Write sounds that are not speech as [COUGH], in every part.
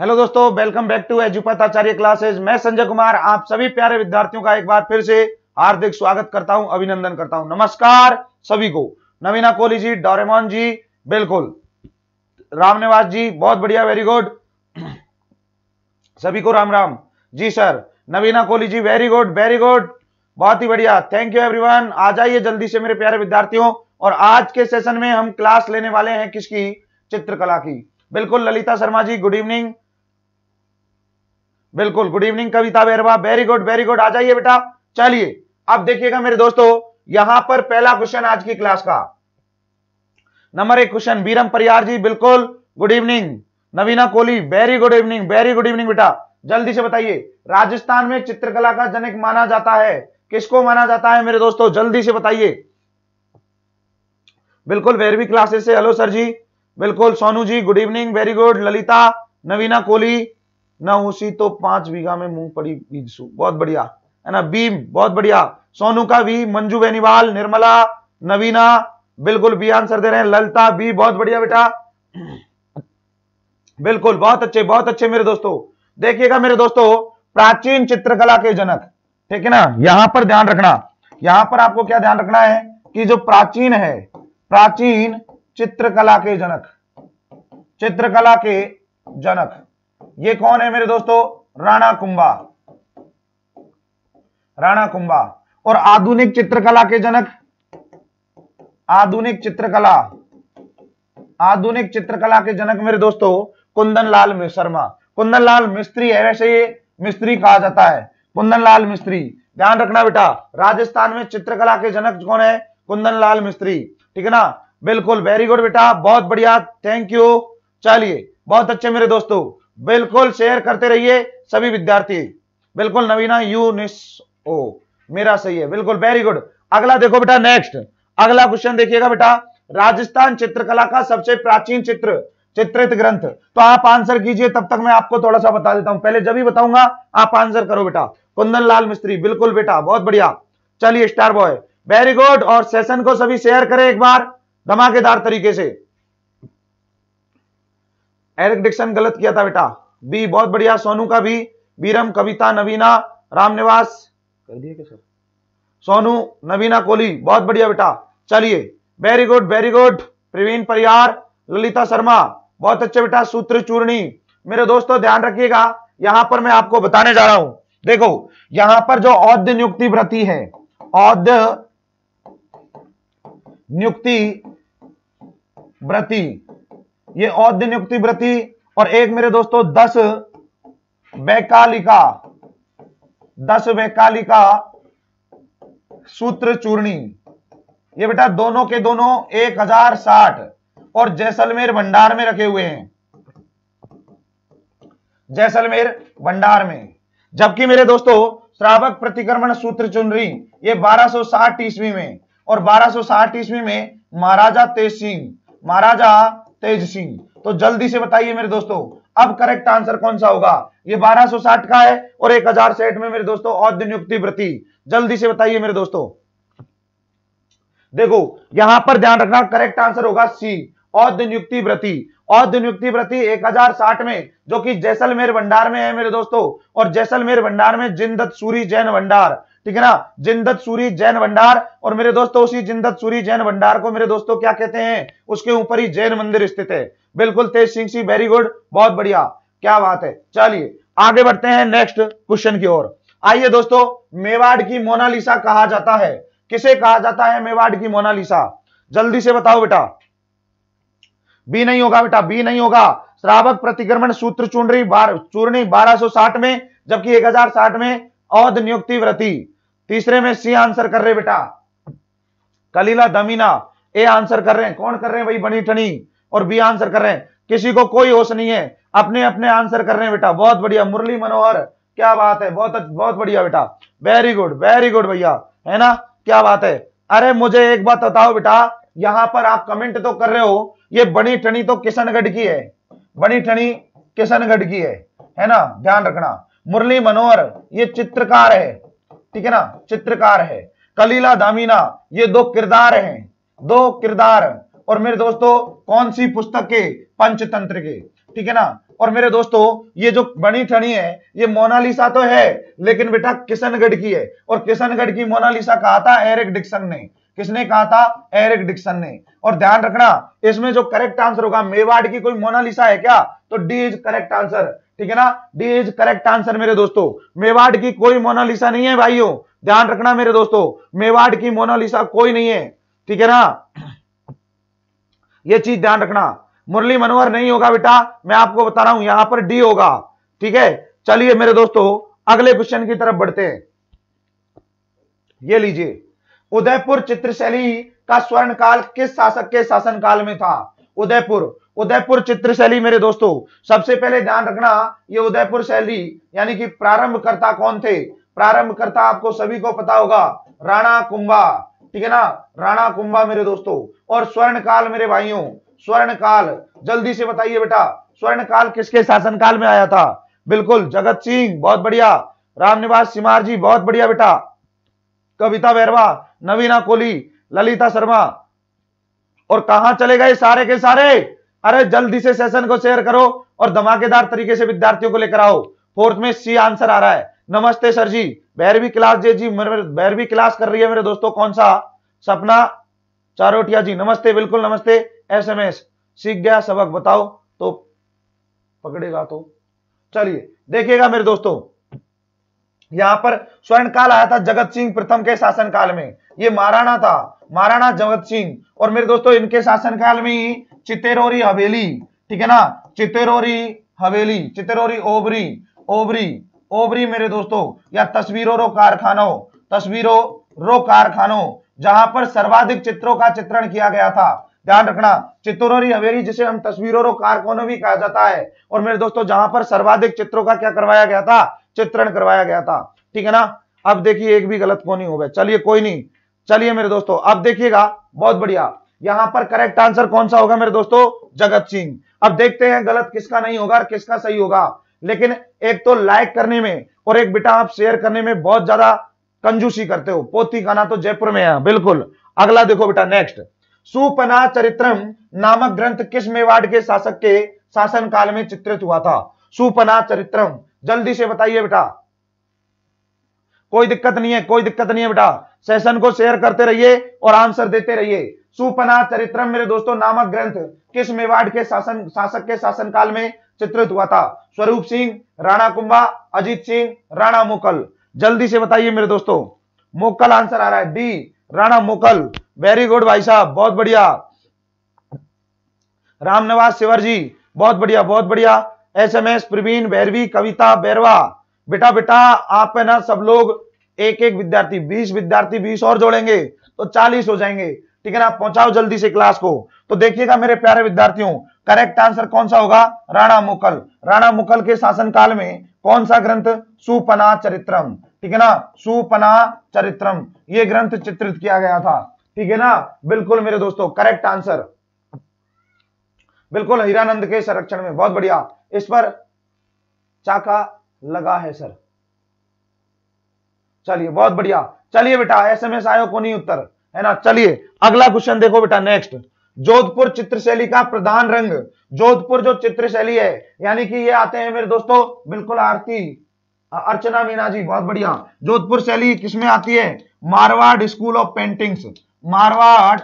hello दोस्तों welcome back to एजुपत Acharya classes मैं संजय कुमार आप सभी प्यारे विद्यार्थियों का एक बार फिर से हार्दिक स्वागत करता हूं अभिनंदन करता हूं नमस्कार सभी को नवीना कोहली जी डोरेमोन जी बिल्कुल रामनिवास जी बहुत बढ़िया वेरी गुड सभी को Ram Ram ji sir Navina Kohli ji very good very good बहुत ही बढ़िया थैंक यू एवरीवन आ जाइए जल्दी से मेरे प्यारे विद्यार्थियों और आज के सेशन में हम क्लास लेने वाले हैं किसकी चित्रकला की बिल्कुल ललिता शर्मा जी गुड इवनिंग बिल्कुल good evening Kavita Berwa very good very good आ जाइए बेटा चलिए अब देखिएगा मेरे दोस्तों यहां पर पहला क्वेश्चन आज की क्लास का नंबर एक क्वेश्चन बीरम परियार जी बिल्कुल good evening Navina Kohli very good evening very good evening बेटा जल्दी से बताइए राजस्थान में चित्रकला का जनक माना जाता है किसको माना जाता है मेरे दोस्तों जल्दी से बताइए बिल्कुल वेरवी क्लासेस से हेलो सर जी बिल्कुल Sonu ji good evening very good Lalita Navina Kohli न उसी तो पांच बीघा में मूंगफली बीजसु बहुत बढ़िया है ना बीम बहुत बढ़िया सोनू का भी मंजू बेनीवाल निर्मला नवीना बिल्कुल बी आंसर दे रहे हैं ललता बी बहुत बढ़िया बेटा बिल्कुल बहुत अच्छे बहुत अच्छे मेरे दोस्तों देखिएगा मेरे दोस्तों प्राचीन चित्रकला के जनक ठीक है ना यहां पर ध्यान रखना यहां पर आपको क्या ध्यान रखना है कि जो प्राचीन है प्राचीन चित्रकला के जनक चित्रकला के जनक ये कौन है मेरे दोस्तों राणा कुंभा राणा कुंभा और आधुनिक चित्रकला के जनक आधुनिक चित्रकला आधुनिक चित्रकला के जनक मेरे दोस्तों कुंदन लाल शर्मा कुंदन लाल मिस्त्री है वैसे ये मिस्त्री कहा जाता है कुंदन लाल मिस्त्री ध्यान रखना बेटा राजस्थान में चित्रकला के जनक कौन है कुंदन लाल मिस्त्री ठीक है ना बिल्कुल वेरी गुड बेटा बहुत बढ़िया थैंक यू चलिए बहुत अच्छे मेरे दोस्तों बिल्कुल शेयर करते रहिए सभी विद्यार्थी बिल्कुल नवीना यूनिस ओ मेरा सही है बिल्कुल वेरी गुड अगला देखो बेटा नेक्स्ट अगला क्वेश्चन देखिएगा बेटा राजस्थान चित्रकला का सबसे प्राचीन चित्र चित्रित ग्रंथ तो आप आंसर कीजिए तब तक मैं आपको थोड़ा सा बता देता हूं पहले जब ही बताऊंगा आप आंसर करो बेटा कुंदन लाल मिस्त्री बिल्कुल बेटा बहुत बढ़िया चलिए स्टार बॉय वेरी गुड और सेशन को सभी शेयर करें एक बार धमाकेदार तरीके से एरिक डिक्शन गलत किया था बेटा बी बहुत बढ़िया सोनू का भी बीरम कविता नवीना रामनिवास कर दिया क्या सर सोनू नवीना कोहली बहुत बढ़िया बेटा चलिए very good very good Praveen Pariyar Lalita Sharma बहुत अच्छे बेटा सूत्र चूर्णी मेरे दोस्तों ध्यान रखिएगा यहां पर मैं आपको बताने जा रहा हूं देखो यहां पर जो औद्य नियुक्ति व्रति है औद्य नियुक्ति व्रति ये नियुक्ति व्रति और एक मेरे दोस्तों दस वैकालिका दस वैकालिका सूत्र चूर्णी ये बेटा दोनों के दोनों एक हजार साठ और जैसलमेर भंडार में रखे हुए हैं जैसलमेर भंडार में जबकि मेरे दोस्तों श्रावक प्रतिक्रमण सूत्र चुनरी ये 1260 ईस्वी में और 1260 ईस्वी में महाराजा तेज सिंह महाराजा तेज सिंह तो जल्दी से बताइए मेरे दोस्तों अब करेक्ट आंसर कौन सा होगा ये 1260 का है और एक 1060 में मेरे दोस्तों औद्य नियुक्ति व्रति जल्दी से बताइए मेरे दोस्तों देखो यहां पर ध्यान रखना करेक्ट आंसर होगा सी औद्य नियुक्ति व्रति औद्य नियुक्ति व्रति 1060 में जो कि जैसलमेर भंडार में है मेरे दोस्तों और जैसलमेर भंडार में जिंदत सूरी जैन भंडार ठीक है ना जिंदत सूरी जैन भंडार और मेरे दोस्तों उसी जिंदत सूरी जैन भंडार को मेरे दोस्तों क्या कहते हैं उसके ऊपर ही जैन मंदिर स्थित है बिल्कुल Tej Singh C very good बहुत बढ़िया क्या बात है चलिए आगे बढ़ते हैं नेक्स्ट क्वेश्चन की ओर आइए दोस्तों मेवाड़ की मोनालिसा कहा जाता है किसे कहा जाता है मेवाड़ की मोनालिसा जल्दी से बताओ बेटा बी नहीं होगा बेटा बी नहीं होगा श्रावक प्रतिक्रमण सूत्र चूर्णी बार, चूर्णी 1260 में जबकि 1060 में औद नियुक्ति व्रति तीसरे में सी आंसर कर रहे बेटा कलीला दमीना ए आंसर कर रहे हैं कौन कर रहे हैं भाई बनी ठनी और बी आंसर कर रहे हैं किसी को कोई होश नहीं है अपने अपने आंसर कर रहे हैं बेटा बहुत बढ़िया मुरली मनोहर क्या बात है बहुत बहुत बढ़िया बेटा वेरी गुड वेरी गुड भैया है ना क्या बात है अरे मुझे एक बात बताओ बेटा यहां पर आप कमेंट तो कर रहे हो ये बनी ठनी तो किशनगढ़ की है बनी ठनी किशनगढ़ की है है ना ध्यान रखना मुरली मनोहर ये चित्रकार है ठीक है ना चित्रकार है कलीला दामिना ये दो किरदार हैं दो किरदार और मेरे दोस्तों कौन सी पुस्तक के पंचतंत्र के ठीक है ना और मेरे दोस्तों ये जो बनी ठणी है ये मोनालिसा तो है लेकिन बेटा किशनगढ़ की है और किशनगढ़ की मोनालिसा कहा था एरिक डिक्सन ने किसने कहा था एरिक डिक्सन ने और ध्यान रखना इसमें जो करेक्ट आंसर होगा मेवाड़ की कोई मोनालिसा है क्या तो डी इज करेक्ट आंसर ठीक है ना डी इज करेक्ट आंसर मेरे दोस्तों मेवाड़ की कोई मोनालिसा नहीं है भाइयों ध्यान रखना मेरे दोस्तों मेवाड़ की मोनालिसा कोई नहीं है ठीक है ना यह चीज ध्यान रखना मुरली मनोहर नहीं होगा बेटा मैं आपको बता रहा हूं यहां पर डी होगा ठीक है चलिए मेरे दोस्तों अगले क्वेश्चन की तरफ बढ़ते हैं ये लीजिए उदयपुर चित्रशैली का स्वर्ण काल किस शासक के शासन काल में था उदयपुर उदयपुर चित्रशैली मेरे दोस्तों सबसे पहले ध्यान रखना ये उदयपुर शैली यानी कि प्रारंभकर्ता कौन थे प्रारंभकर्ता आपको सभी को पता होगा राणा कुंभा ठीक है ना राणा कुंभा मेरे दोस्तों और स्वर्ण काल मेरे भाइयों स्वर्ण काल जल्दी से बताइए बेटा स्वर्ण काल किसके शासन काल में आया था बिल्कुल जगत सिंह बहुत बढ़िया रामनिवास सिमार जी बहुत बढ़िया बेटा कविता बैरवा नवीना कोहली ललिता शर्मा और कहा चले गए सारे के सारे अरे जल्दी से सेशन को शेयर करो और धमाकेदार तरीके से विद्यार्थियों को लेकर आओ फोर्थ में सी आंसर आ रहा है नमस्ते सर जी बैरवी क्लास जे जी बैरवी क्लास कर रही है मेरे दोस्तों कौन सा सपना चारोटिया जी नमस्ते बिल्कुल नमस्ते एसएमएस सीख गया सबक बताओ तो पकड़ेगा तो चलिए देखिएगा मेरे दोस्तों यहां पर स्वर्ण काल आया था जगत सिंह प्रथम के शासन काल में ये महाराणा था महाराणा जगत सिंह और मेरे दोस्तों इनके शासन काल में ही चितेरोरी हवेली ठीक है ना चितेरोरी हवेली चितेरोरी ओबरी ओबरी ओबरी मेरे दोस्तों या तस्वीरों रो कारखानों तस्वीरों रो कारखानों जहां पर सर्वाधिक चित्रों का चित्रण किया गया था ध्यान रखना चित्तौरी हवेली जिसे हम तस्वीरों रो कारखानों भी कहा जाता है और मेरे दोस्तों जहां पर सर्वाधिक चित्रों का क्या करवाया गया था चित्रण करवाया गया था ठीक है ना अब देखिए एक भी गलत कौन नहीं हो गया चलिए कोई नहीं चलिए मेरे दोस्तों अब देखिएगा बहुत बढ़िया यहां पर करेक्ट आंसर कौन सा होगा मेरे दोस्तों जगत सिंह अब देखते हैं गलत किसका नहीं होगा और किसका सही होगा लेकिन एक तो लाइक करने में और एक बेटा आप शेयर करने में बहुत ज्यादा कंजूसी करते हो पोती खाना तो जयपुर में है बिल्कुल अगला देखो बेटा नेक्स्ट सुपना चरित्रम नामक ग्रंथ किस मेवाड़ के शासक के शासन काल में चित्रित हुआ था सुपना चरित्रम जल्दी से बताइए बेटा कोई दिक्कत नहीं है कोई दिक्कत नहीं है बेटा सेशन को शेयर करते रहिए और आंसर देते रहिए सुपना चरित्रम मेरे दोस्तों नामक ग्रंथ किस मेवाड़ के शासन शासक के शासन काल में चित्रित हुआ था स्वरूप सिंह राणा कुंभा अजीत सिंह राणा मुकल जल्दी से बताइए मेरे दोस्तों मुकल आंसर आ रहा है D Rana Mukul very good भाई साहब बहुत बढ़िया रामनिवास शिवर जी बहुत बढ़िया बहुत बढ़िया एसएमएस प्रवीण भैरवी कविता बैरवा बेटा बेटा आप है ना सब लोग एक एक विद्यार्थी बीस विद्यार्थी बीस और जोड़ेंगे तो चालीस हो जाएंगे ठीक है ना पहुंचाओ जल्दी से क्लास को तो देखिएगा मेरे प्यारे विद्यार्थियों करेक्ट आंसर कौन सा होगा राणा मुकल राणा मुकल के शासनकाल में कौन सा ग्रंथ सुपना चरित्रम ठीक है ना सुपना चरित्रम ये ग्रंथ चित्रित किया गया था ठीक है ना बिल्कुल मेरे दोस्तों करेक्ट आंसर बिल्कुल हीरानंद के संरक्षण में बहुत बढ़िया इस पर चाका लगा है सर चलिए बहुत बढ़िया चलिए बेटा एसएमएस आयो को नहीं उत्तर है ना चलिए अगला क्वेश्चन देखो बेटा नेक्स्ट जोधपुर चित्रशैली का प्रधान रंग जोधपुर जो चित्रशैली है यानी कि ये आते हैं मेरे दोस्तों बिल्कुल आरती अर्चना मीना जी बहुत बढ़िया जोधपुर शैली किसमें आती है Marwar school of paintings Marwar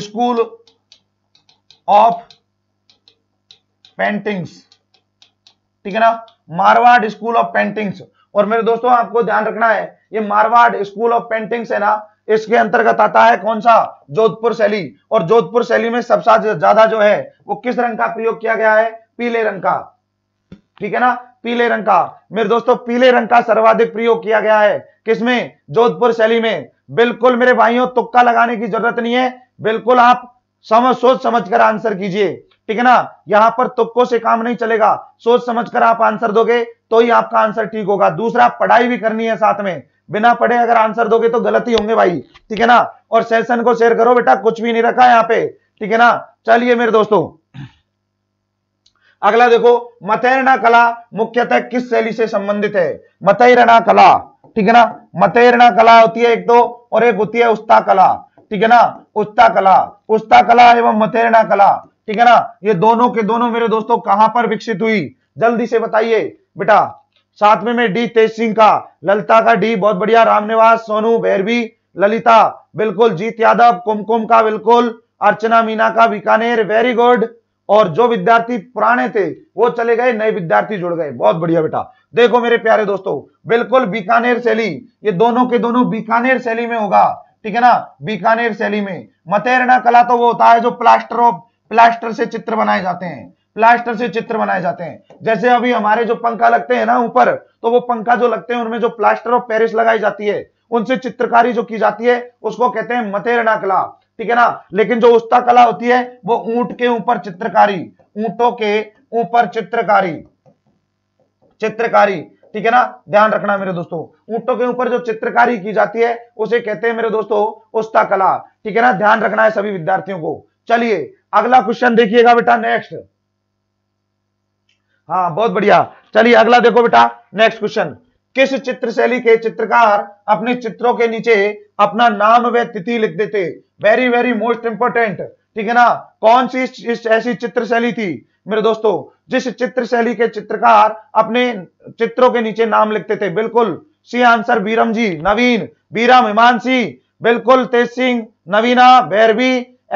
school of paintings ठीक है ना मारवाड़ स्कूल ऑफ पेंटिंग्स और मेरे दोस्तों आपको ध्यान रखना है ये मारवाड़ स्कूल ऑफ पेंटिंग्स है ना इसके अंतर्गत आता है कौन सा जोधपुर शैली और जोधपुर शैली में सबसे ज्यादा जो है वो किस रंग का प्रयोग किया गया है पीले रंग का ठीक है ना पीले रंग का मेरे दोस्तों पीले रंग का सर्वाधिक प्रयोग किया गया है किसमें जोधपुर शैली में बिल्कुल मेरे भाइयों तुक्का लगाने की जरूरत नहीं है बिल्कुल आप समझ सोच समझ कर आंसर कीजिए ठीक है ना यहां पर तुक्को से काम नहीं चलेगा सोच समझ कर आप आंसर दोगे तो ही आपका आंसर ठीक होगा दूसरा पढ़ाई भी करनी है साथ में बिना पढ़े अगर आंसर दोगे तो गलत ही होंगे भाई ठीक है ना और सेशन को शेयर करो बेटा कुछ भी नहीं रखा यहाँ पे ठीक है ना चलिए मेरे दोस्तों अगला देखो मतेरणा कला मुख्यतः किस शैली से संबंधित है मतेरणा कला ठीक है ना मतैरणा कला होती है एक दो और एक होती है उस्ता कला ठीक है ना उस्ता कला उस्ता कला एवं मतेरणा कला ठीक है ना ये दोनों के दोनों मेरे दोस्तों कहां पर विकसित हुई जल्दी से बताइए बेटा सातवें में डी तेज सिंह का ललिता का डी बहुत बढ़िया रामनिवास सोनू भैरवी ललिता बिल्कुल जीत यादव कुमकुम का बिल्कुल अर्चना मीना का बीकानेर वेरी गुड और जो विद्यार्थी पुराने थे वो चले गए नए विद्यार्थी जुड़ गए बहुत बढ़िया बेटा देखो मेरे प्यारे दोस्तों बिल्कुल बीकानेर शैली ये दोनों के दोनों बीकानेर शैली में होगा ठीक है ना बीकानेर शैली में मतेरना कला तो वो होता है जो प्लास्टर ऑफ प्लास्टर से चित्र बनाए जाते हैं प्लास्टर से चित्र बनाए जाते हैं जैसे अभी हमारे जो पंखा लगते हैं ना ऊपर तो वो पंखा जो लगते हैं उनमें जो प्लास्टर ऑफ पेरिस लगाई जाती है उनसे चित्रकारी जो की जाती है उसको कहते हैं मतेरना कला ठीक है ना लेकिन जो उस्ता कला होती है वो ऊंट के ऊपर चित्रकारी ऊंटों के ऊपर चित्रकारी चित्रकारी ठीक है ना ध्यान रखना मेरे दोस्तों ऊंटों के ऊपर जो चित्रकारी की जाती है उसे कहते हैं मेरे दोस्तों उस्ता कला ठीक है ना ध्यान रखना है सभी विद्यार्थियों को चलिए अगला क्वेश्चन देखिएगा बेटा नेक्स्ट हाँ बहुत बढ़िया चलिए अगला देखो बेटा नेक्स्ट क्वेश्चन किस चित्र शैली के चित्रकार अपने चित्रों के नीचे अपना नाम व तिथि लिख देते वेरी वेरी मोस्ट इंपोर्टेंट ठीक है ना कौन सी ऐसी चित्र शैली थी मेरे दोस्तों जिस चित्र शैली के चित्रकार अपने चित्रों के नीचे नाम लिखते थे बिल्कुल सी आंसर बीरम जी नवीन बीरम हिमांशी बिल्कुल Tej Singh Navina Bairvi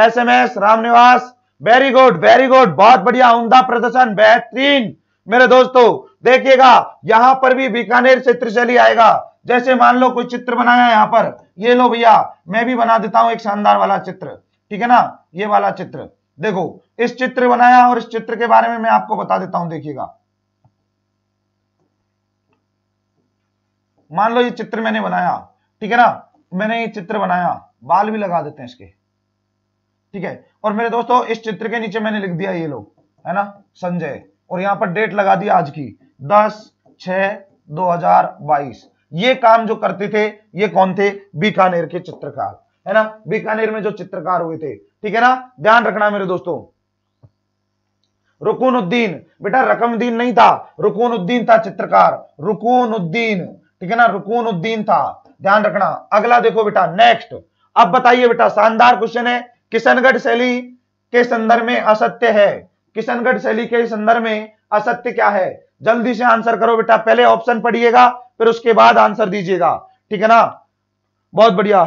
S M S Ramniwas very good very good बहुत बढ़िया उमदा प्रदर्शन बेहतरीन मेरे दोस्तों देखिएगा यहां पर भी बीकानेर चित्र शैली आएगा जैसे मान लो कोई चित्र बनाया यहाँ पर ये लो भैया मैं भी बना देता हूं एक शानदार वाला चित्र ठीक है ना ये वाला चित्र देखो इस चित्र बनाया और इस चित्र के बारे में मैं आपको बता देता हूं देखिएगा मान लो ये चित्र मैंने बनाया ठीक है ना मैंने ये चित्र बनाया बाल भी लगा देते हैं इसके ठीक है और मेरे दोस्तों इस चित्र के नीचे मैंने लिख दिया ये लोग है ना संजय और यहां पर डेट लगा दी आज की दस छ बाईस ये काम जो करते थे ये कौन थे बीकानेर के चित्रकार है ना बीकानेर में जो चित्रकार हुए थे ठीक है ना ध्यान रखना मेरे दोस्तों रुकून उद्दीन बेटा रकम उद्दीन नहीं था रुकून उद्दीन था चित्रकार रुकून उद्दीन ठीक है ना रुकून उद्दीन था ध्यान रखना अगला देखो बेटा नेक्स्ट अब बताइए बेटा शानदार क्वेश्चन है किशनगढ़ शैली के संदर्भ में असत्य है किशनगढ़ शैली के संदर्भ में असत्य क्या है जल्दी से आंसर करो बेटा पहले ऑप्शन पढ़िएगा फिर उसके बाद आंसर दीजिएगा ठीक है ना बहुत बढ़िया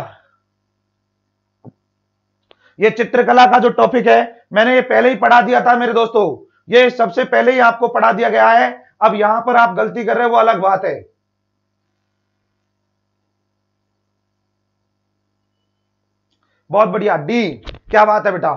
ये चित्रकला का जो टॉपिक है मैंने ये पहले ही पढ़ा दिया था मेरे दोस्तों ये सबसे पहले ही आपको पढ़ा दिया गया है अब यहां पर आप गलती कर रहे हो वो अलग बात है बहुत बढ़िया डी क्या बात है बेटा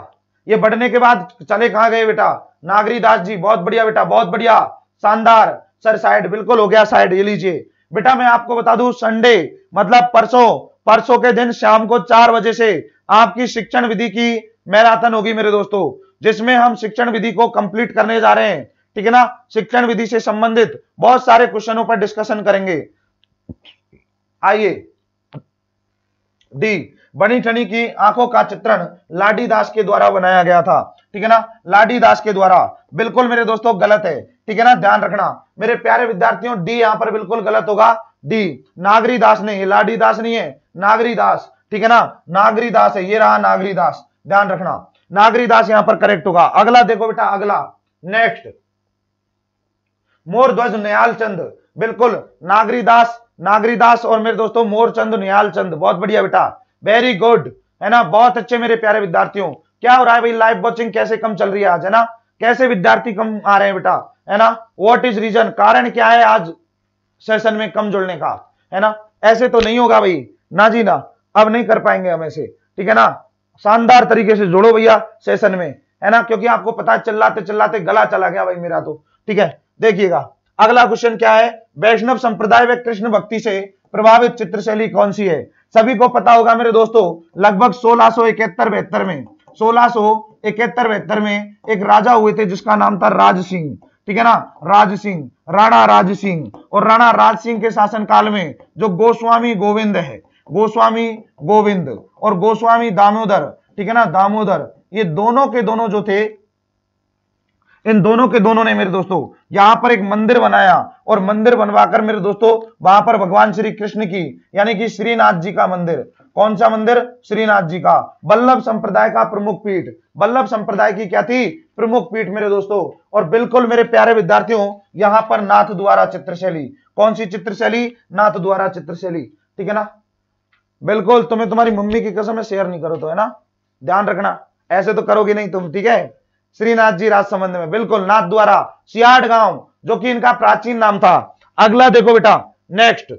ये बढ़ने के बाद चले कहा गए बेटा नागरी दास जी बहुत बढ़िया बेटा बहुत बढ़िया शानदार सर साइड बिल्कुल हो गया साइड ये लीजिए बेटा मैं आपको बता दू संडे मतलब परसों परसों के दिन शाम को चार बजे से आपकी शिक्षण विधि की मैराथन होगी मेरे दोस्तों जिसमें हम शिक्षण विधि को कंप्लीट करने जा रहे हैं ठीक है ना शिक्षण विधि से संबंधित बहुत सारे क्वेश्चनों पर डिस्कशन करेंगे आइए डी बनी ठनी की आंखों का चित्रण लाडी दास के द्वारा बनाया गया था ठीक है ना लाडी दास के द्वारा बिल्कुल मेरे दोस्तों गलत है ठीक है ना ध्यान रखना मेरे प्यारे विद्यार्थियों डी यहां पर बिल्कुल गलत होगा डी नागरी दास नहीं है लाडी दास नहीं है नागरी दास ठीक है ना नागरी दास है ये रहा नागरी दास ध्यान रखना नागरी दास यहां पर करेक्ट होगा अगला देखो बेटा अगला नेक्स्ट मोर ध्वज नयाल चंद बिल्कुल नागरी दास नागरी दास और मेरे दोस्तों मोर चंद चंद बहुत बढ़िया बेटा वेरी गुड है ना बहुत अच्छे मेरे प्यारे विद्यार्थियों क्या हो रहा है भाई लाइव वॉचिंग कैसे कम चल रही है आज है ना कैसे विद्यार्थी कम आ रहे हैं बेटा है ना वॉट इज रीजन कारण क्या है आज सेशन में कम जुड़ने का है ना ऐसे तो नहीं होगा भाई ना जी ना अब नहीं कर पाएंगे हम ऐसे ठीक है ना शानदार तरीके से जोड़ो भैया सेशन में है ना क्योंकि आपको पता चिल्लाते चिल्लाते गला चला गया भाई मेरा तो ठीक है देखिएगा अगला क्वेश्चन क्या है वैष्णव संप्रदाय व कृष्ण भक्ति से प्रभावित चित्रशैली कौन सी है सभी को पता होगा मेरे दोस्तों लगभग सोलह सो इकहत्तर बेहतर में सोलह सो इकहत्तर बेहतर में एक राजा हुए थे जिसका नाम था राज सिंह ठीक है ना राज सिंह राणा राज सिंह और राणा राज सिंह के शासनकाल में जो गोस्वामी गोविंद है गोस्वामी गोविंद और गोस्वामी दामोदर ठीक है ना दामोदर ये दोनों के दोनों जो थे इन दोनों के दोनों ने मेरे दोस्तों यहां पर एक मंदिर बनाया और मंदिर बनवाकर मेरे दोस्तों वहां पर भगवान श्री कृष्ण की यानी कि श्रीनाथ जी का मंदिर कौन सा मंदिर श्रीनाथ जी का बल्लभ संप्रदाय का प्रमुख पीठ बल्लभ संप्रदाय की क्या थी प्रमुख पीठ मेरे दोस्तों और बिल्कुल मेरे प्यारे विद्यार्थियों यहां पर नाथ द्वारा चित्रशैली कौन सी चित्रशैली नाथ द्वारा चित्रशैली ठीक है ना बिल्कुल तुम्हें तुम्हारी मम्मी की कसम शेयर नहीं करो तो है ना ध्यान रखना ऐसे तो करोगे नहीं तुम ठीक है श्रीनाथ जी राज संबंध में बिल्कुल नाथ द्वारा सियाड गांव जो कि इनका प्राचीन नाम था अगला देखो बेटा नेक्स्ट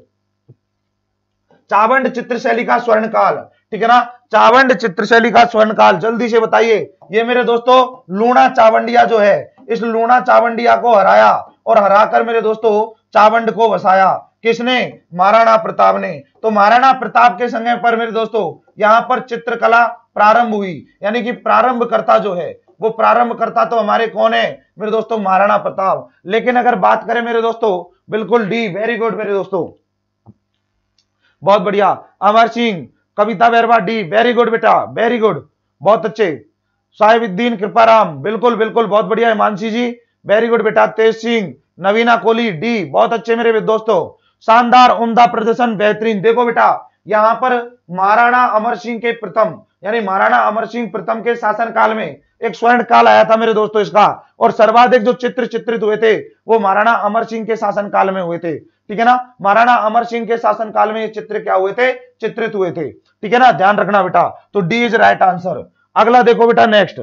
चावंड चित्रशैली का स्वर्ण काल ठीक है ना चावंड चित्रशैली का स्वर्ण काल जल्दी से बताइए ये मेरे दोस्तों लूणा चावंडिया जो है इस लूणा चावंडिया को हराया और हराकर मेरे दोस्तों चावंड को बसाया किसने महाराणा प्रताप ने तो महाराणा प्रताप के समय पर मेरे दोस्तों यहाँ पर चित्रकला प्रारंभ हुई यानी कि प्रारंभ करता जो है वो प्रारंभ करता तो हमारे कौन है मेरे दोस्तों महाराणा प्रताप लेकिन अगर बात करें मेरे दोस्तों बिल्कुल डी वेरी गुड मेरे दोस्तों बहुत बढ़िया Amar Singh Kavita Bairwa D very good बेटा वेरी गुड बहुत अच्छे साहिबुद्दीन कृपाराम बिल्कुल बिल्कुल बहुत बढ़िया हिमांशी जी वेरी गुड बेटा तेज सिंह नवीना कोहली डी बहुत अच्छे मेरे दोस्तों शानदार उमदा प्रदर्शन बेहतरीन देखो बेटा यहाँ पर महाराणा अमर सिंह के प्रथम यानी महाराणा अमर सिंह प्रथम के शासन काल में एक स्वर्ण काल आया था मेरे दोस्तों इसका और सर्वाधिक जो चित्र चित्रित हुए थे वो महाराणा अमर सिंह के शासन काल में हुए थे ठीक है ना महाराणा अमर सिंह के शासन काल में ये चित्र क्या हुए थे चित्रित हुए थे ठीक है ना ध्यान रखना बेटा तो डी इज राइट आंसर अगला देखो बेटा नेक्स्ट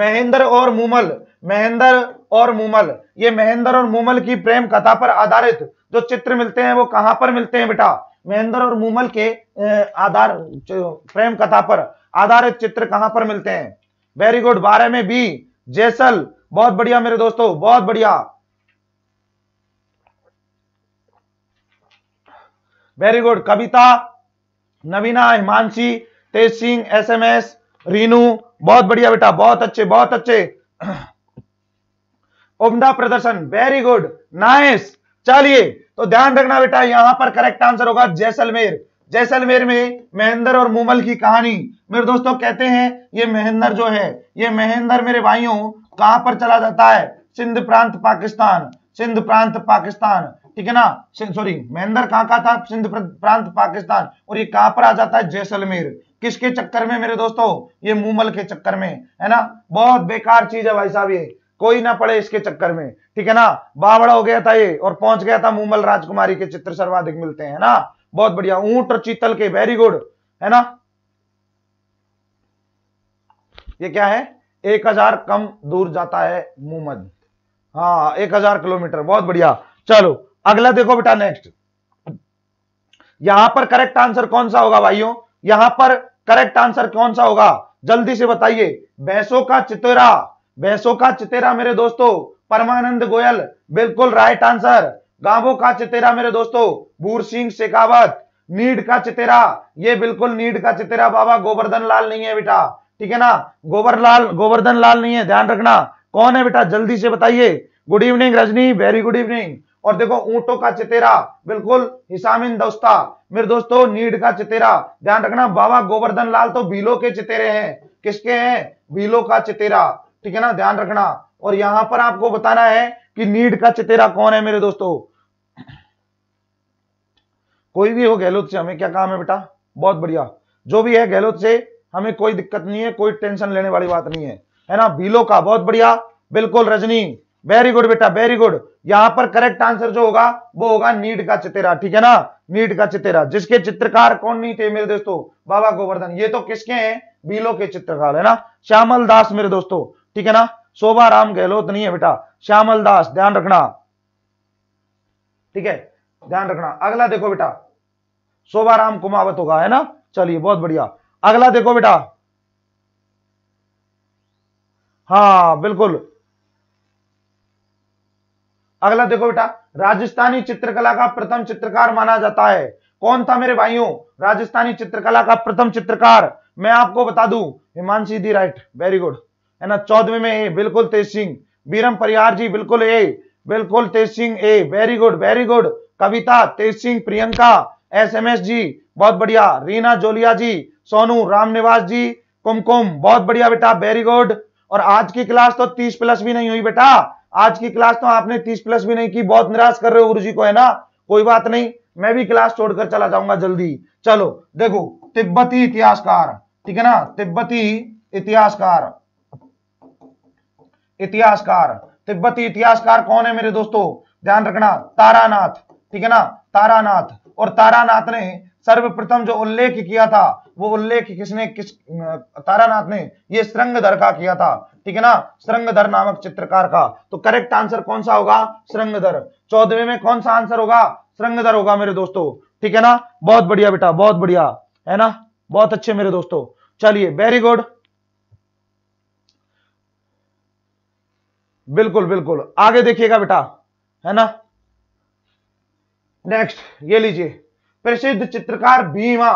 महेंद्र और मुमल महेंद्र और मुमल ये महेंद्र और मुमल की प्रेम कथा पर आधारित जो चित्र मिलते हैं वो कहां पर मिलते हैं बेटा महेंद्र और मुमल के आधार प्रेम कथा पर आधारित चित्र कहां पर मिलते हैं वेरी गुड बारह में बी जैसल बहुत बढ़िया मेरे दोस्तों बहुत बढ़िया very good Kavita Navina Himanshi Tej Singh SMS Rinu बहुत बढ़िया बेटा बहुत अच्छे बहुत अच्छे [CLEARS THROAT] उमदा प्रदर्शन वेरी गुड नाइस चलिए तो ध्यान रखना बेटा यहां पर करेक्ट आंसर होगा जैसलमेर जैसलमेर में महेंद्र और मुमल की कहानी मेरे दोस्तों कहते हैं ये महेंद्र जो है ये महेंद्र मेरे भाइयों कहां पर चला जाता है सिंध प्रांत पाकिस्तान सिंध प्रांत पाकिस्तान ठीक है ना सॉरी महेंद्र कहां का था सिंध प्रांत पाकिस्तान और ये कहां पर आ जाता है जैसलमेर किसके चक्कर में मेरे दोस्तों ये मुमल के चक्कर में है ना बहुत बेकार चीज है भाई साहब ये कोई ना पड़े इसके चक्कर में ठीक है ना बावड़ा हो गया था ये और पहुंच गया था मुमल राजकुमारी के चित्र सर्वाधिक मिलते हैं ना बहुत बढ़िया ऊंट और चीतल के वेरी गुड है ना ये क्या है एक हजार कम दूर जाता है मुमद हाँ एक हजार किलोमीटर बहुत बढ़िया चलो अगला देखो बेटा नेक्स्ट यहां पर करेक्ट आंसर कौन सा होगा भाइयों यहां पर करेक्ट आंसर कौन सा होगा जल्दी से बताइए भैंसों का चितेरा भैंसों का चितेरा मेरे दोस्तों परमानंद गोयल बिल्कुल राइट आंसर गांवों का चितेरा मेरे दोस्तों बूर सिंह शेखावत नीड का चितेरा ये बिल्कुल नीड का चितेरा बाबा गोवर्धन लाल नहीं है बेटा ठीक है ना गोबर लाल गोवर्धन लाल नहीं है ध्यान रखना कौन है बेटा जल्दी से बताइए good evening Rajni very good evening और देखो ऊंटों का चितेरा बिल्कुल हिसामिन दोस्ता मेरे दोस्तों नीड का चितेरा ध्यान रखना बाबा गोवर्धन लाल तो बीलो के चितेरे हैं किसके हैं बीलो का चितेरा ठीक है ना ध्यान रखना और यहां पर आपको बताना है कि नीड का चितेरा कौन है मेरे दोस्तों कोई भी हो गहलोत से हमें क्या काम है बेटा बहुत बढ़िया जो भी है गहलोत से हमें कोई दिक्कत नहीं है कोई टेंशन लेने वाली बात नहीं है है ना बीलो का बहुत बढ़िया बिल्कुल रजनी वेरी गुड बेटा वेरी गुड यहां पर करेक्ट आंसर जो होगा वो होगा नीट का चितेरा ठीक है ना नीट का चितेरा जिसके चित्रकार कौन नहीं थे मेरे दोस्तों बाबा गोवर्धन ये तो किसके हैं बीलो के चित्रकार है ना श्यामल दास मेरे दोस्तों ठीक है ना शोभा राम गहलोत नहीं है बेटा श्यामल दास ध्यान रखना ठीक है ध्यान रखना अगला देखो बेटा शोभा राम कुमावत होगा है ना चलिए बहुत बढ़िया अगला देखो बेटा हाँ बिल्कुल अगला देखो बेटा राजस्थानी चित्रकला का प्रथम चित्रकार माना जाता है कौन था मेरे भाइयों राजस्थानी चित्रकला का प्रथम चित्रकार मैं आपको बता दू Himanshi D right very good है ना चौदवे में ए बिल्कुल तेज सिंह बीरम परिहार जी बिल्कुल ए बिल्कुल Tej Singh A very good very good Kavita Tej Singh Priyanka SMS ji बहुत बढ़िया रीना जोलिया जी सोनू रामनिवास जी कुमकुम बहुत बढ़िया बेटा वेरी गुड और आज की क्लास तो तीस प्लस भी नहीं हुई बेटा आज की क्लास तो आपने तीस प्लस भी नहीं की बहुत निराश कर रहे हो गुरु जी को है ना कोई बात नहीं मैं भी क्लास छोड़कर चला जाऊंगा जल्दी चलो देखो तिब्बती इतिहासकार ठीक है ना तिब्बती इतिहासकार इतिहासकार तिब्बती इतिहासकार कौन है मेरे दोस्तों ध्यान रखना तारानाथ ठीक है ना तारानाथ और तारानाथ ने सर्वप्रथम जो उल्लेख किया था वो उल्लेख किसने किस तारानाथ ने ये श्रृंगधर का किया था ठीक है ना श्रृंगधर नामक चित्रकार का तो करेक्ट आंसर कौन सा होगा श्रृंगधर चौदहवें में कौन सा आंसर होगा श्रृंगधर होगा मेरे दोस्तों ठीक है ना बहुत बढ़िया बेटा बहुत बढ़िया है ना बहुत अच्छे मेरे दोस्तों चलिए वेरी गुड बिल्कुल बिल्कुल आगे देखिएगा बेटा है ना नेक्स्ट ये लीजिए प्रसिद्ध चित्रकार भीमा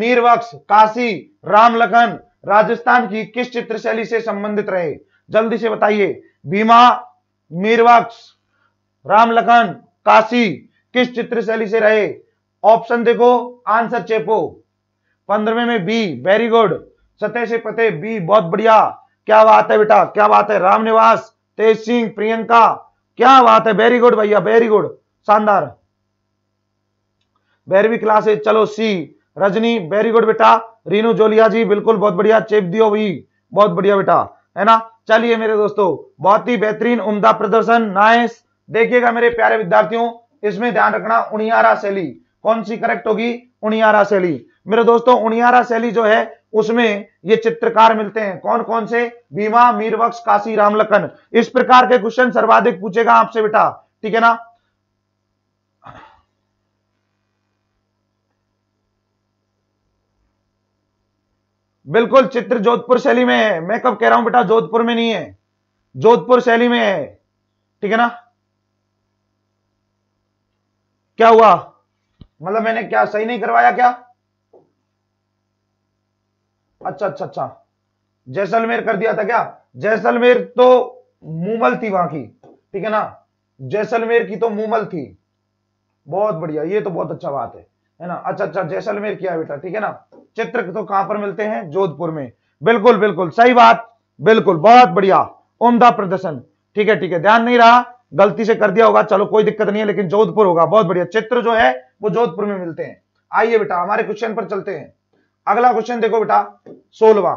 मीरवक्स काशी रामलखन राजस्थान की किस चित्रशैली से संबंधित रहे जल्दी से बताइए भीमा मीरवक्स रामलखन काशी किस चित्रशैली से रहे ऑप्शन देखो आंसर चेपो पंद्रह में बी वेरी गुड सतह से पते बी बहुत बढ़िया क्या बात है बेटा क्या बात है रामनिवास तेज सिंह प्रियंका क्या बात है वेरी गुड भैया वेरी गुड शानदार बैरवी क्लास है चलो सी रजनी वेरी गुड बेटा रीनू जोलिया जी बिल्कुल बहुत बढ़िया चेप दियो भी बहुत बढ़िया बेटा है ना चलिए मेरे दोस्तों बहुत ही बेहतरीन उम्दा प्रदर्शन नाइस देखिएगा मेरे प्यारे विद्यार्थियों इसमें ध्यान रखना उनियारा शैली कौन सी करेक्ट होगी उनियारा शैली मेरे दोस्तों उनियारा शैली जो है उसमें ये चित्रकार मिलते हैं कौन कौन से भीमा मीरवक्ष काशी रामलखन इस प्रकार के क्वेश्चन सर्वाधिक पूछेगा आपसे बेटा ठीक है ना बिल्कुल चित्र जोधपुर शैली में है मैं कब कह रहा हूं बेटा जोधपुर में नहीं है जोधपुर शैली में है ठीक है ना क्या हुआ मतलब मैंने क्या सही नहीं करवाया क्या अच्छा अच्छा अच्छा जैसलमेर कर दिया था क्या जैसलमेर तो मूमल थी वहां की ठीक है ना जैसलमेर की तो मूमल थी बहुत बढ़िया ये तो बहुत अच्छा बात है है ना अच्छा अच्छा जैसलमेर किया बेटा ठीक है ना चित्र तो कहां पर मिलते हैं जोधपुर में बिल्कुल बिल्कुल सही बात बिल्कुल बहुत बढ़िया उमदा प्रदर्शन ठीक है ठीक है ध्यान नहीं रहा गलती से कर दिया होगा चलो कोई दिक्कत नहीं है लेकिन जोधपुर होगा बहुत बढ़िया चित्र जो है वो जोधपुर में मिलते हैं आइए बेटा हमारे क्वेश्चन पर चलते हैं अगला क्वेश्चन देखो बेटा सोलवा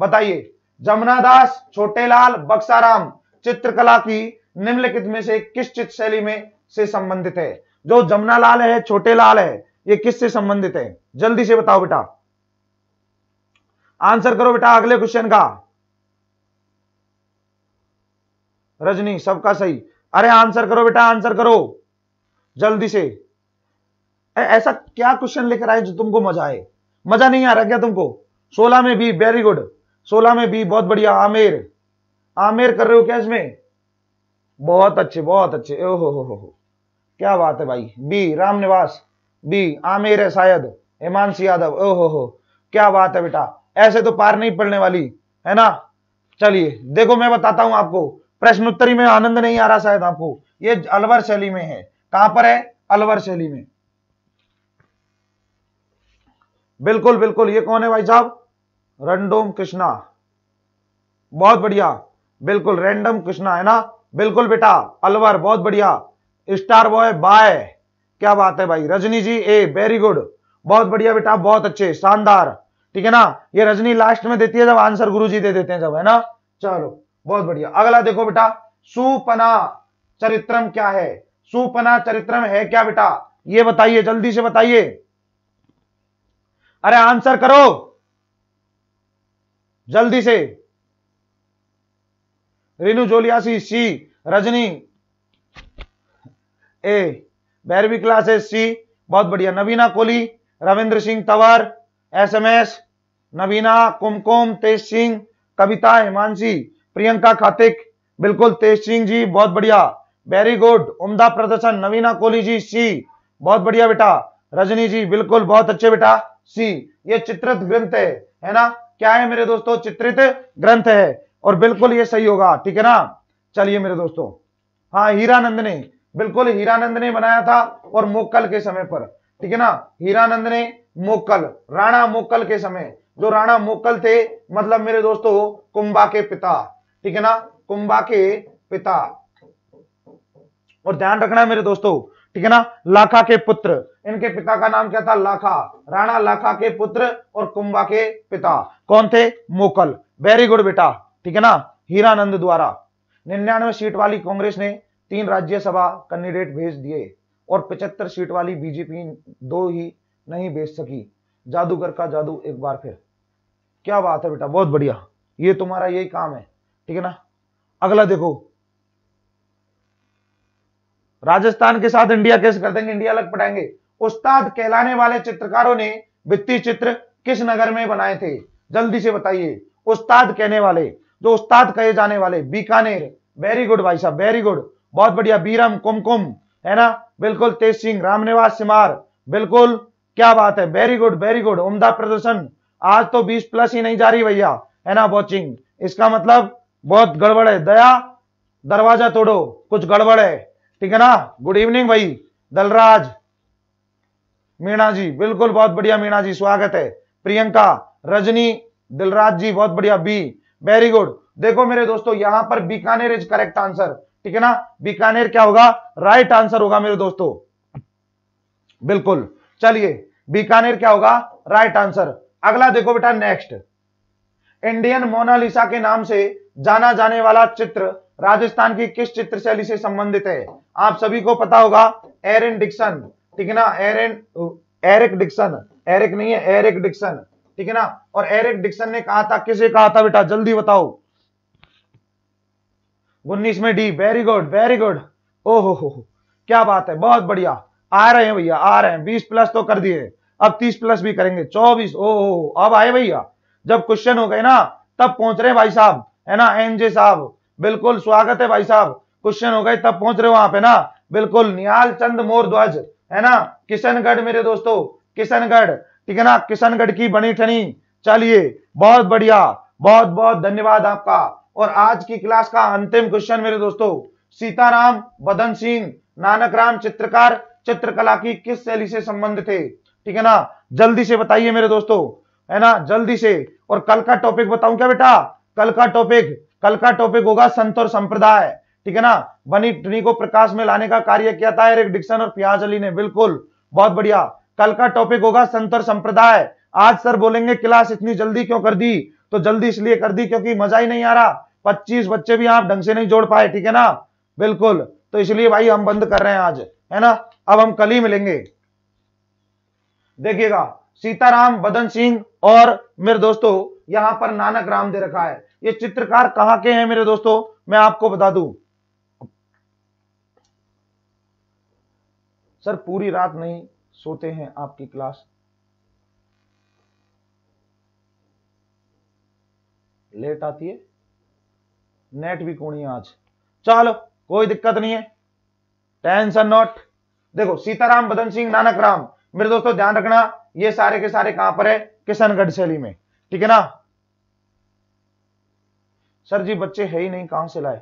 बताइए जमुना दास छोटेलाल बक्साराम चित्रकला की निम्नलिखित में से किस चित्र शैली में से संबंधित है जो जमुना लाल है छोटे है ये किससे संबंधित है जल्दी से बताओ बेटा आंसर करो बेटा अगले क्वेश्चन का रजनी सबका सही अरे आंसर करो बेटा आंसर करो जल्दी से ऐसा क्या क्वेश्चन लेकर आए जो तुमको मजा आए मजा नहीं आ रहा क्या तुमको सोलह में बी वेरी गुड सोलह में बी बहुत बढ़िया आमेर आमेर कर रहे हो क्या इसमें बहुत अच्छे बहुत अच्छे ओहो हो हो क्या बात है भाई बी रामनिवास बी आमिर है शायद हिमांश यादव ओहो हो क्या बात है बेटा ऐसे तो पार नहीं पड़ने वाली है ना चलिए देखो मैं बताता हूं आपको प्रश्नोत्तरी में आनंद नहीं आ रहा शायद आपको ये अलवर शैली में है कहां पर है अलवर शैली में बिल्कुल बिल्कुल ये कौन है भाई साहब रंडोम कृष्णा बहुत बढ़िया बिल्कुल रैंडम कृष्णा है ना बिल्कुल बेटा अलवर बहुत बढ़िया स्टार बॉय बाय क्या बात है भाई Rajni ji A very good बहुत बढ़िया बेटा बहुत अच्छे शानदार ठीक है ना ये रजनी लास्ट में देती है जब आंसर गुरु जी दे देते हैं जब है ना चलो बहुत बढ़िया अगला देखो बेटा सुपना चरित्रम क्या है सुपना चरित्रम है क्या बेटा ये बताइए जल्दी से बताइए अरे आंसर करो जल्दी से जोलिया जोलियासी सी रजनी ए बैरवी क्लास सी बहुत बढ़िया नवीना कोहली रविंद्र सिंह तंवर एसएमएस नवीना कुमकुम तेज सिंह कविता हिमांशी प्रियंका खातिक बिल्कुल तेज सिंह जी बहुत बढ़िया वेरी गुड उमदा प्रदर्शन नवीना कोहली जी सी बहुत बढ़िया बेटा रजनी जी बिल्कुल बहुत अच्छे बेटा सी ये चित्रित ग्रंथ है है ना क्या है मेरे दोस्तों चित्रित ग्रंथ है और बिल्कुल ये सही होगा ठीक है ना चलिए मेरे दोस्तों हाँ हीरानंद ने बिल्कुल हीरानंद ने बनाया था और मोकल के समय पर ठीक है ना हीरानंद ने मोकल राणा मोकल के समय जो राणा मोकल थे मतलब मेरे दोस्तों कुंभा के पिता ठीक है ना कुंभा के पिता और ध्यान रखना है मेरे दोस्तों ठीक है ना लाखा के पुत्र इनके पिता का नाम क्या था लाखा राणा लाखा के पुत्र और कुंभा के पिता कौन थे मोकल वेरी गुड बेटा ठीक है ना हीरानंद द्वारा निन्यानवे सीट वाली कांग्रेस ने तीन राज्यसभा कैंडिडेट भेज दिए और 75 सीट वाली बीजेपी दो ही नहीं भेज सकी जादूगर का जादू एक बार फिर क्या बात है बेटा बहुत बढ़िया ये तुम्हारा यही काम है ठीक है ना अगला देखो राजस्थान के साथ इंडिया कैसे कर देंगे इंडिया अलग पटाएंगे उस्ताद कहलाने वाले चित्रकारों ने वित्तीय चित्र किस नगर में बनाए थे जल्दी से बताइए उस्ताद कहने वाले जो उस्ताद कहे जाने वाले बीकानेर वेरी गुड भाई साहब वेरी गुड बहुत बढ़िया बीरम कुमकुम है ना बिल्कुल तेज सिंह रामनिवास सिमार बिल्कुल क्या बात है वेरी गुड वेरी गुड उमदा प्रदर्शन आज तो 20 प्लस ही नहीं जा रही भैया है ना वॉचिंग इसका मतलब बहुत गड़बड़ है दया दरवाजा तोड़ो कुछ गड़बड़ है ठीक है ना गुड इवनिंग भाई दलराज मीणा जी बिल्कुल बहुत बढ़िया मीणा जी स्वागत है प्रियंका रजनी दिलराज जी बहुत बढ़िया बी वेरी गुड देखो मेरे दोस्तों यहां पर बीकानेर इज करेक्ट आंसर ठीक है ना बीकानेर क्या होगा राइट आंसर होगा मेरे दोस्तों बिल्कुल चलिए बीकानेर क्या होगा राइट आंसर अगला देखो बेटा नेक्स्ट इंडियन मोनालिसा के नाम से जाना जाने वाला चित्र राजस्थान की किस चित्रशैली से संबंधित है आप सभी को पता होगा एरिन डिक्सन ठीक है ना एरन एरिक डिक्सन एरिक नहीं है एरिक डिक्सन ठीक है ना और एरिक डिक्सन ने कहा था किसे कहा था बेटा जल्दी बताओ उन्नीस में D very good very good ओहो हो क्या बात है बहुत बढ़िया आ रहे हैं भैया आ रहे हैं बीस प्लस तो कर दिए अब तीस प्लस भी करेंगे चौबीस ओ हो अब आए भैया जब क्वेश्चन हो गए ना तब पहुंच रहे भाई साहब है ना एनजे साहब बिल्कुल स्वागत है भाई साहब क्वेश्चन हो गए तब पहुंच रहे वहां पे ना बिल्कुल निहाल चंद मोर ध्वज है ना किशनगढ़ मेरे दोस्तों किशनगढ़ ठीक है ना किशनगढ़ की बनी ठनी चलिए बहुत बढ़िया बहुत बहुत धन्यवाद आपका और आज की क्लास का अंतिम क्वेश्चन मेरे दोस्तों सीताराम बदन सिंह नानक राम चित्रकार चित्रकला की किस शैली से संबंध थे ठीक है ना जल्दी से बताइए मेरे दोस्तों है ना जल्दी से और कल का टॉपिक बताऊं क्या बेटा कल का टॉपिक कल का टॉपिक होगा संत और संप्रदाय ठीक है ना बनी ट्री को प्रकाश में लाने का कार्य किया था एरिक डिक्सन और प्याज अली ने बिल्कुल बहुत बढ़िया कल का टॉपिक होगा संत और संप्रदाय आज सर बोलेंगे क्लास इतनी जल्दी क्यों कर दी तो जल्दी इसलिए कर दी क्योंकि मजा ही नहीं आ रहा पच्चीस बच्चे भी आप ढंग से नहीं जोड़ पाए ठीक है ना बिल्कुल तो इसलिए भाई हम बंद कर रहे हैं आज है ना अब हम कल ही मिलेंगे देखिएगा सीताराम बदन सिंह और मेरे दोस्तों यहां पर नानक राम दे रखा है ये चित्रकार कहां के हैं मेरे दोस्तों मैं आपको बता दू सर पूरी रात नहीं सोते हैं आपकी क्लास लेट आती है नेट भी कोणीय आंच चलो कोई दिक्कत नहीं है टेंशन नॉट देखो सीताराम बदन सिंह नानक राम मेरे दोस्तों ध्यान रखना ये सारे के सारे कहां पर है किशनगढ़ शैली में ठीक है ना सर जी बच्चे है ही नहीं कहां से लाए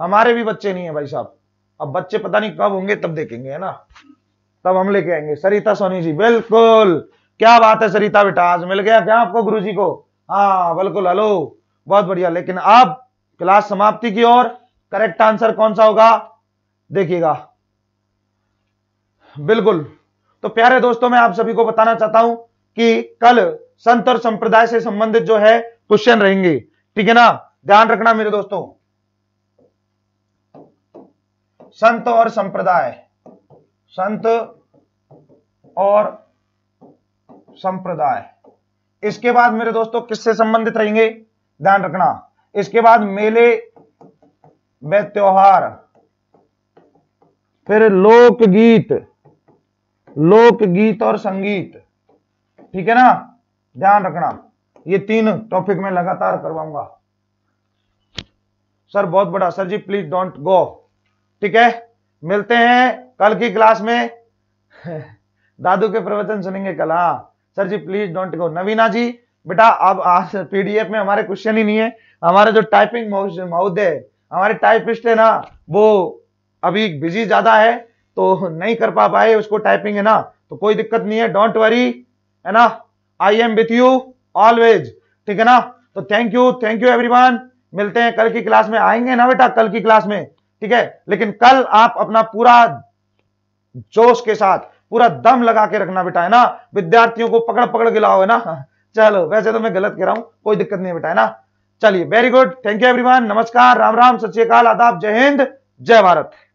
हमारे भी बच्चे नहीं है भाई साहब अब बच्चे पता नहीं कब होंगे तब देखेंगे है ना तब हम लेके आएंगे सरिता सोनी जी बिल्कुल क्या बात है सरिता बेटा आज मिल गया क्या आपको गुरु जी को हाँ बिल्कुल हेलो बहुत बढ़िया लेकिन आप क्लास समाप्ति की ओर करेक्ट आंसर कौन सा होगा देखिएगा बिल्कुल तो प्यारे दोस्तों मैं आप सभी को बताना चाहता हूं कि कल संत और संप्रदाय से संबंधित जो है क्वेश्चन रहेंगे ठीक है ना ध्यान रखना मेरे दोस्तों संत और संप्रदाय संत और संप्रदाय इसके बाद मेरे दोस्तों किससे संबंधित रहेंगे ध्यान रखना इसके बाद मेले व त्योहार फिर लोकगीत लोकगीत और संगीत ठीक है ना ध्यान रखना ये तीन टॉपिक में लगातार करवाऊंगा सर बहुत बड़ा सर जी प्लीज डोंट गो ठीक है मिलते हैं कल की क्लास में [LAUGHS] दादू के प्रवचन सुनेंगे कल हाँ सर जी please don't go Navina ji बेटा अब आज पीडीएफ में हमारे क्वेश्चन ही नहीं है हमारा जो टाइपिंग महोदय है हमारे टाइपिस्ट है ना वो अभी बिजी ज्यादा है तो नहीं कर पा पाए उसको टाइपिंग है ना तो कोई दिक्कत नहीं है डोंट वरी है ना I am with you always ठीक है ना तो thank you thank you everyone मिलते हैं कल की क्लास में आएंगे ना बेटा कल की क्लास में ठीक है लेकिन कल आप अपना पूरा जोश के साथ पूरा दम लगा के रखना बेटा है ना विद्यार्थियों को पकड़ पकड़ के लाओ है ना [LAUGHS] चलो वैसे तो मैं गलत कह रहा हूं कोई दिक्कत नहीं है बेटा है ना चलिए very good thank you everyone नमस्कार राम राम सत्यकाल आदाब जय हिंद जय भारत